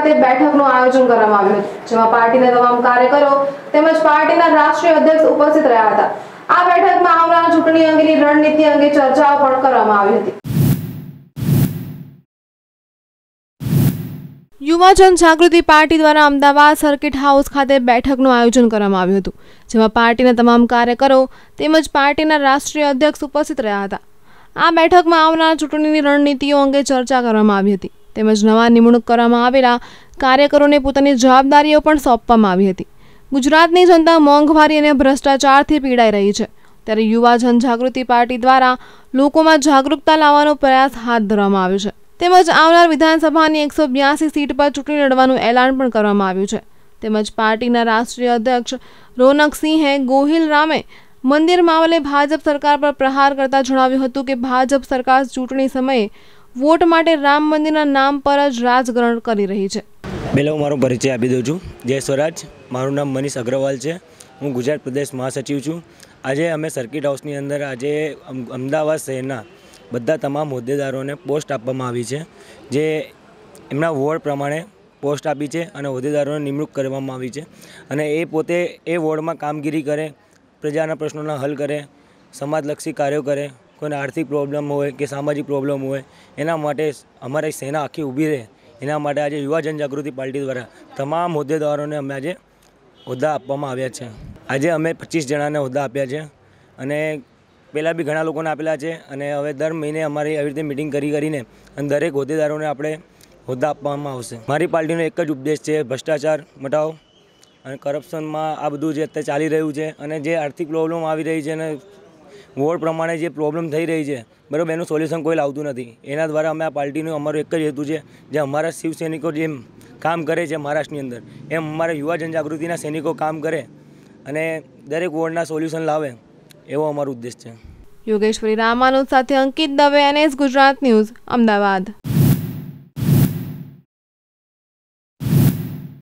ખાતે બેઠકનું આયોજન કરવામાં આવ્યું જેમાં પાર્ટીના તમામ કાર્યકરો તેમજ પાર્ટીના રાષ્ટ્રીય અધ્યક્ષ ઉપસ્થિત રહ્યા હતા આ બેઠકમાં આવનાર ચૂંટણી અંગેની રણનીતિ અંગે ચર્ચાઓ પણ કરવામાં આવી હતી યુવા જનજાગૃતિ પાર્ટી દ્વારા અમદાવાદ સર્કિટ હાઉસ ખાતે બેઠકનું આયોજન કરવામાં આવ્યું હતું જેમાં પાર્ટીના તમામ કાર્યકરો તેમજ પાર્ટીના રાષ્ટ્રીય અધ્યક્ષ ઉપસ્થિત રહ્યા હતા આ બેઠકમાં આવનાર ચૂંટણીની રણનીતિઓ અંગે ચર્ચા કરવામાં આવી હતી તેમજ નવા નિમણૂક કરવામાં આવેલા કાર્યકરોને પોતાની જવાબદારીઓ પણ સોંપવામાં આવી હતી ગુજરાતની જનતા મોંઘવારી અને ભ્રષ્ટાચારથી પીડાઈ રહી છે ત્યારે યુવા જનજાગૃતિ પાર્ટી દ્વારા લોકોમાં જાગૃતતા લાવવાનો પ્રયાસ હાથ ધરવામાં આવ્યો છે તેમજ આવનાર વિધાનસભાની એકસો બ્યાસી સીટ પર ચૂંટણી લડવાનું એલાન પણ કરવામાં આવ્યું છે તેમજ પાર્ટીના રાષ્ટ્રીય અધ્યક્ષ રોનક સિંહે ગોહિલ રામે મંદિર મામલે ભાજપ સરકાર પર પ્રહાર કરતા જણાવ્યું હતું કે ભાજપ સરકાર ચૂંટણી સમયે વોટ માટે રામ મંદિરના નામ પર જ રાજકારણ કરી રહી છે પહેલાં હું મારો પરિચય આપી દઉં છું જય સ્વરાજ મારું નામ મનીષ અગ્રવાલ છે હું ગુજરાત પ્રદેશ મહાસચિવ છું આજે અમે સર્કિટ હાઉસની અંદર આજે અમદાવાદ શહેરના બધા તમામ હોદ્દેદારોને પોસ્ટ આપવામાં આવી છે જે એમના વોર્ડ પ્રમાણે પોસ્ટ આપી છે અને હોદ્દેદારોને નિમણૂક કરવામાં આવી છે અને એ પોતે એ વોર્ડમાં કામગીરી કરે પ્રજાના પ્રશ્નોના હલ કરે સમાજલક્ષી કાર્યો કરે કોઈને આર્થિક પ્રોબ્લેમ હોય કે સામાજિક પ્રોબ્લેમ હોય એના માટે અમારી સેના આખી ઊભી રહે એના માટે આજે યુવા જનજાગૃતિ પાર્ટી દ્વારા તમામ હોદ્દેદારોને અમે આજે હોદ્દા આપવામાં આવ્યા છે આજે અમે પચીસ જણાને હોદ્દા આપ્યા છે અને પહેલાં બી ઘણા લોકોને આપેલા છે અને હવે દર મહિને અમારી આવી રીતે મિટિંગ કરી કરીને અને દરેક હોદ્દેદારોને આપણે હોદ્દા આપવામાં આવશે મારી પાર્ટીનો એક જ ઉપદેશ છે ભ્રષ્ટાચાર મટાવો અને કરપ્શનમાં આ બધું જે અત્યારે ચાલી રહ્યું છે અને જે આર્થિક પ્રોબ્લેમ આવી રહી છે અને વોર્ડ પ્રમાણે જે પ્રોબ્લેમ થઈ રહી છે બરાબર એનું સોલ્યુશન કોઈ લાવતું નથી એના દ્વારા અમે આ પાર્ટીનું અમારું એક જ હેતુ છે જે અમારા શિવ સૈનિકો જેમ કામ કરે છે મહારાષ્ટ્રની અંદર એમ અમારા યુવા જનજાગૃતિના સૈનિકો કામ કરે અને દરેક વોર્ડના સોલ્યુશન લાવે એવો અમારો ઉદ્દેશ છે યોગેશ્વરી રામાનુજ સાથે અંકિત દવે એનએસ ગુજરાત ન્યૂઝ અમદાવાદ